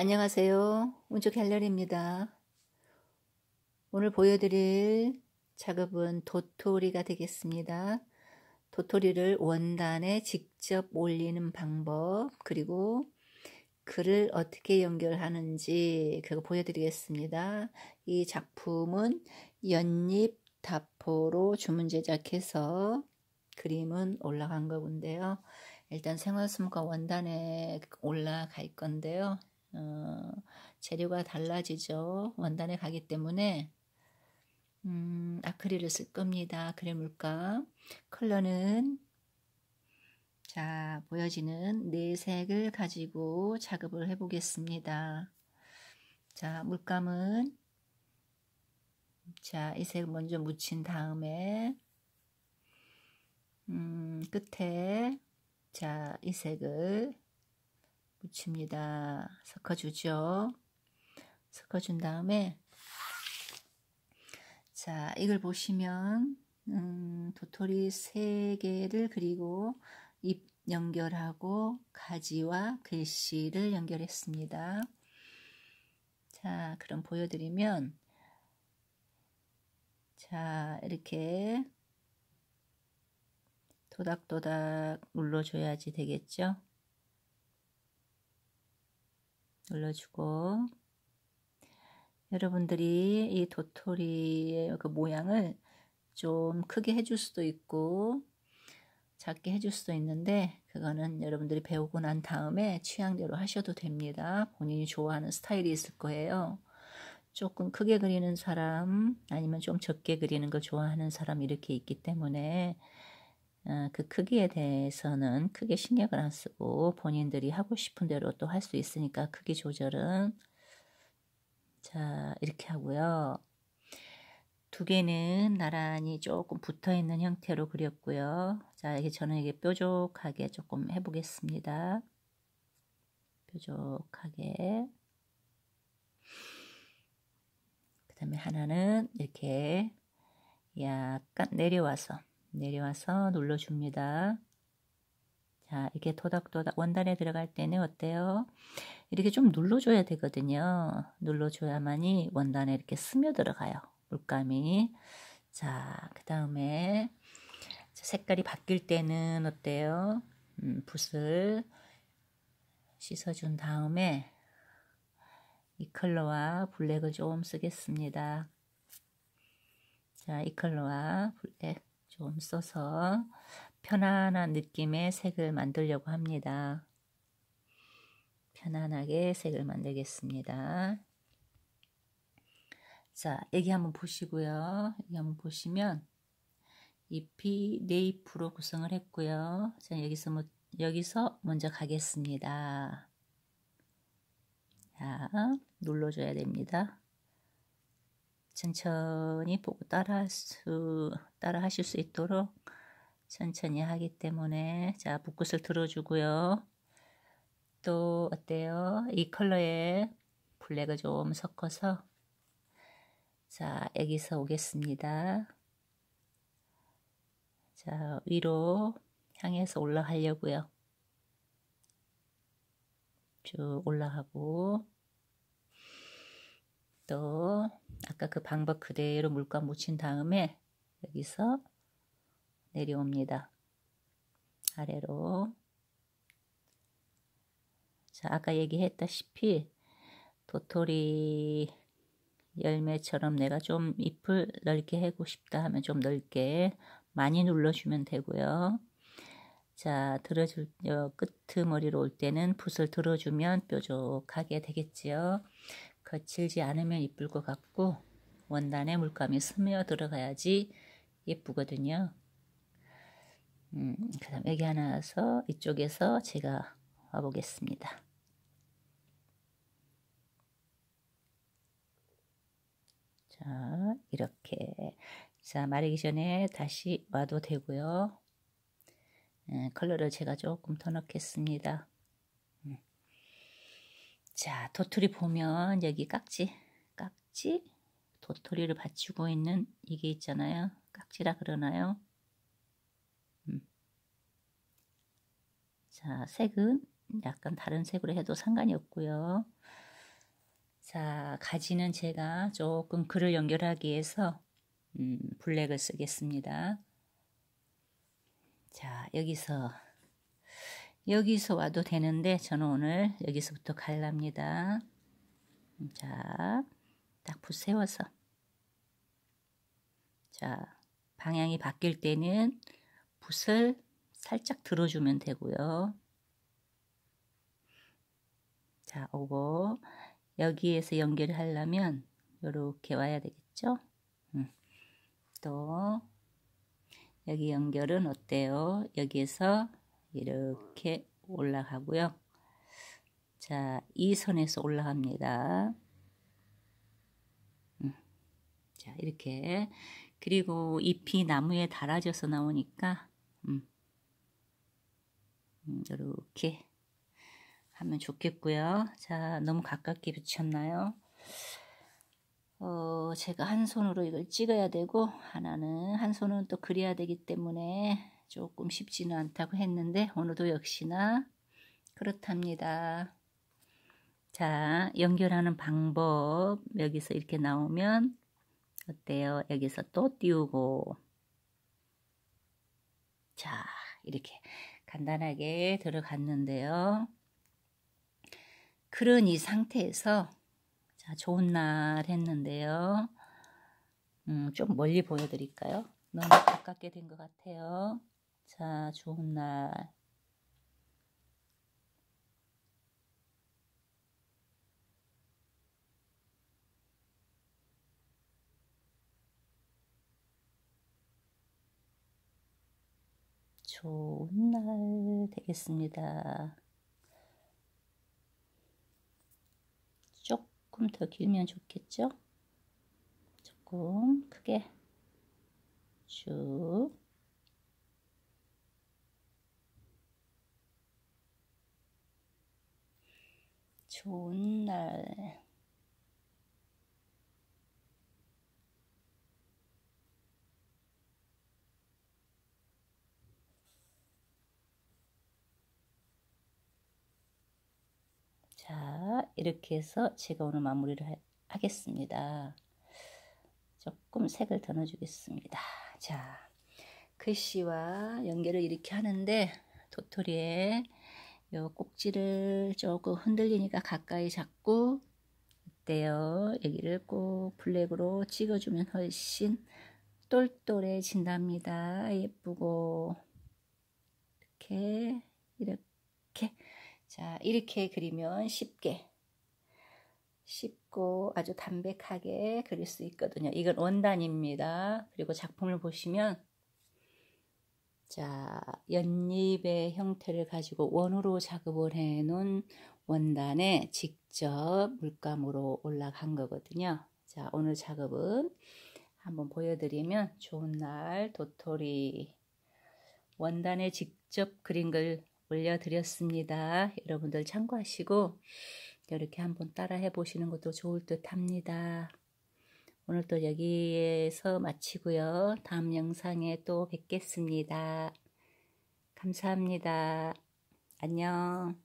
안녕하세요. 운조 갤러리입니다. 오늘 보여드릴 작업은 도토리가 되겠습니다. 도토리를 원단에 직접 올리는 방법 그리고 글을 어떻게 연결하는지 그거 보여드리겠습니다. 이 작품은 연잎 다포로 주문 제작해서 그림은 올라간 거군데요. 일단 생활수무가 원단에 올라갈 건데요. 어, 재료가 달라지죠. 원단에 가기 때문에 음, 아크릴을 쓸 겁니다. 그래 물감 컬러는 자 보여지는 네 색을 가지고 작업을 해보겠습니다. 자 물감은 자이 색 먼저 묻힌 다음에 음, 끝에 자이 색을 묻힙니다. 섞어주죠. 섞어준 다음에 자 이걸 보시면 음, 도토리 3개를 그리고 입 연결하고 가지와 글씨를 연결했습니다. 자 그럼 보여드리면 자 이렇게 도닥도닥 눌러줘야지 되겠죠. 눌러주고 여러분들이 이 도토리의 그 모양을 좀 크게 해줄 수도 있고 작게 해줄 수도 있는데 그거는 여러분들이 배우고 난 다음에 취향대로 하셔도 됩니다. 본인이 좋아하는 스타일이 있을 거예요. 조금 크게 그리는 사람 아니면 좀 적게 그리는 거 좋아하는 사람 이렇게 있기 때문에 어, 그 크기에 대해서는 크게 신경을 안 쓰고 본인들이 하고 싶은 대로 또 할 수 있으니까 크기 조절은 자 이렇게 하고요. 두 개는 나란히 조금 붙어 있는 형태로 그렸고요. 자, 이게 저는 이게 뾰족하게 조금 해보겠습니다. 뾰족하게. 그 다음에 하나는 이렇게 약간 내려와서 내려와서 눌러줍니다. 자, 이게토닥토닥 원단에 들어갈 때는 어때요? 이렇게 좀 눌러줘야 되거든요. 눌러줘야만이 원단에 이렇게 스며들어가요. 물감이. 자, 그 다음에 색깔이 바뀔 때는 어때요? 음, 붓을 씻어준 다음에 이 컬러와 블랙을 좀 쓰겠습니다. 자, 이 컬러와 블랙. 좀 써서 편안한 느낌의 색을 만들려고 합니다. 편안하게 색을 만들겠습니다. 자, 여기 한번 보시고요. 여기 한번 보시면 잎이 네잎으로 구성을 했고요. 자, 여기서 뭐, 여기서 먼저 가겠습니다. 자, 눌러줘야 됩니다. 천천히 보고 따라 수, 따라 하실 수 있도록 천천히 하기 때문에 자 붓끝을 들어주고요. 또 어때요? 이 컬러에 블랙을 좀 섞어서 자 여기서 오겠습니다. 자 위로 향해서 올라가려고요. 쭉 올라가고 아까 그러니까 그 방법 그대로 물감 묻힌 다음에 여기서 내려옵니다. 아래로 자 아까 얘기했다시피 도토리 열매처럼 내가 좀 잎을 넓게 해고 싶다 하면 좀 넓게 많이 눌러주면 되고요. 자, 들어줄, 끝머리로 어, 올 때는 붓을 들어주면 뾰족하게 되겠지요. 거칠지 않으면 이쁠 것 같고, 원단에 물감이 스며들어가야지 예쁘거든요. 음, 그 다음 여기 하나 와서 이쪽에서 제가 와보겠습니다. 자, 이렇게. 자, 마르기 전에 다시 와도 되고요. 음, 컬러를 제가 조금 더 넣겠습니다. 음. 자, 도토리 보면 여기 깍지, 깍지, 보토리를 받치고 있는 이게 있잖아요. 깍지라 그러나요? 음. 자, 색은 약간 다른 색으로 해도 상관이 없고요. 자, 가지는 제가 조금 글을 연결하기 위해서 음, 블랙을 쓰겠습니다. 자, 여기서 여기서 와도 되는데 저는 오늘 여기서부터 갈랍니다. 자, 딱붓 세워서 자, 방향이 바뀔 때는 붓을 살짝 들어주면 되고요. 자, 오고 여기에서 연결을 하려면 이렇게 와야 되겠죠? 음. 또 여기 연결은 어때요? 여기에서 이렇게 올라가고요. 자, 이 선에서 올라갑니다. 음. 자, 이렇게 그리고 잎이 나무에 달아져서 나오니까 음, 이렇게 음, 하면 좋겠고요. 자, 너무 가깝게 붙였나요? 어, 제가 한 손으로 이걸 찍어야 되고 하나는 한 손은 또 그려야 되기 때문에 조금 쉽지는 않다고 했는데 오늘도 역시나 그렇답니다. 자, 연결하는 방법 여기서 이렇게 나오면 어때요? 여기서 또 띄우고 자 이렇게 간단하게 들어갔는데요. 그런 이 상태에서 자 좋은 날 했는데요. 음, 좀 멀리 보여드릴까요? 너무 가깝게 된 것 같아요. 자 좋은 날 좋은 날 되겠습니다. 조금 더 길면 좋겠죠? 조금 크게 쭉 좋은 날 이렇게 해서 제가 오늘 마무리를 하, 하겠습니다. 조금 색을 더 넣어주겠습니다. 자, 글씨와 연결을 이렇게 하는데 도토리에 요 꼭지를 조금 흔들리니까 가까이 잡고 어때요? 여기를 꼭 블랙으로 찍어주면 훨씬 똘똘해진답니다. 예쁘고 이렇게 이렇게 자 이렇게 그리면 쉽게 쉽고 아주 담백하게 그릴 수 있거든요. 이건 원단입니다. 그리고 작품을 보시면 자 연잎의 형태를 가지고 원으로 작업을 해놓은 원단에 직접 물감으로 올라간 거거든요. 자 오늘 작업은 한번 보여드리면 좋은 날 도토리 원단에 직접 그린 걸 올려드렸습니다. 여러분들 참고하시고 이렇게 한번 따라 해보시는 것도 좋을 듯 합니다. 오늘도 여기에서 마치고요. 다음 영상에 또 뵙겠습니다. 감사합니다. 안녕.